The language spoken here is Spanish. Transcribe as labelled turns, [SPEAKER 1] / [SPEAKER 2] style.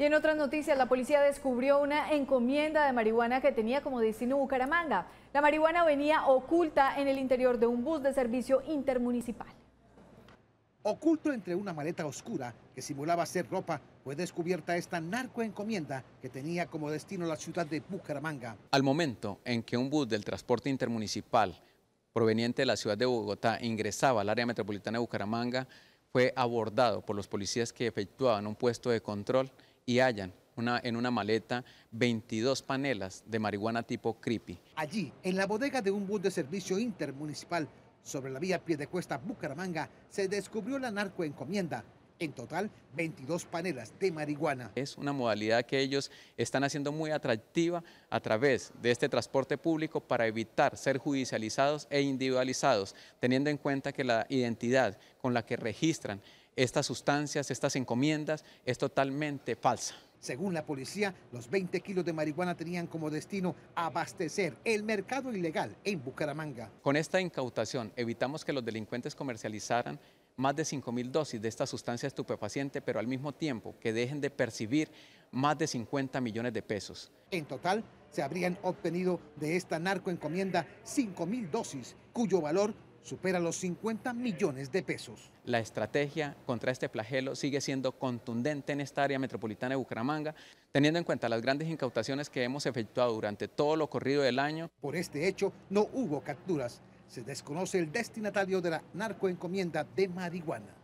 [SPEAKER 1] Y en otras noticias, la policía descubrió una encomienda de marihuana que tenía como destino Bucaramanga. La marihuana venía oculta en el interior de un bus de servicio intermunicipal.
[SPEAKER 2] Oculto entre una maleta oscura que simulaba ser ropa, fue descubierta esta narcoencomienda que tenía como destino la ciudad de Bucaramanga.
[SPEAKER 1] Al momento en que un bus del transporte intermunicipal proveniente de la ciudad de Bogotá ingresaba al área metropolitana de Bucaramanga, fue abordado por los policías que efectuaban un puesto de control y hallan en una maleta 22 panelas de marihuana tipo creepy.
[SPEAKER 2] Allí, en la bodega de un bus de servicio intermunicipal sobre la vía Piedecuesta Bucaramanga, se descubrió la narcoencomienda. En total, 22 panelas de marihuana.
[SPEAKER 1] Es una modalidad que ellos están haciendo muy atractiva a través de este transporte público para evitar ser judicializados e individualizados, teniendo en cuenta que la identidad con la que registran estas sustancias, estas encomiendas, es totalmente
[SPEAKER 2] falsa. Según la policía, los 20 kilos de marihuana tenían como destino abastecer el mercado ilegal en Bucaramanga.
[SPEAKER 1] Con esta incautación evitamos que los delincuentes comercializaran más de 5.000 dosis de esta sustancia estupefaciente, pero al mismo tiempo que dejen de percibir más de 50 millones de pesos.
[SPEAKER 2] En total, se habrían obtenido de esta narcoencomienda 5.000 dosis, cuyo valor supera los 50 millones de pesos.
[SPEAKER 1] La estrategia contra este flagelo sigue siendo contundente en esta área metropolitana de Bucaramanga, teniendo en cuenta las grandes incautaciones que hemos efectuado durante todo lo corrido
[SPEAKER 2] del año. Por este hecho no hubo capturas. Se desconoce el destinatario de la narcoencomienda de marihuana.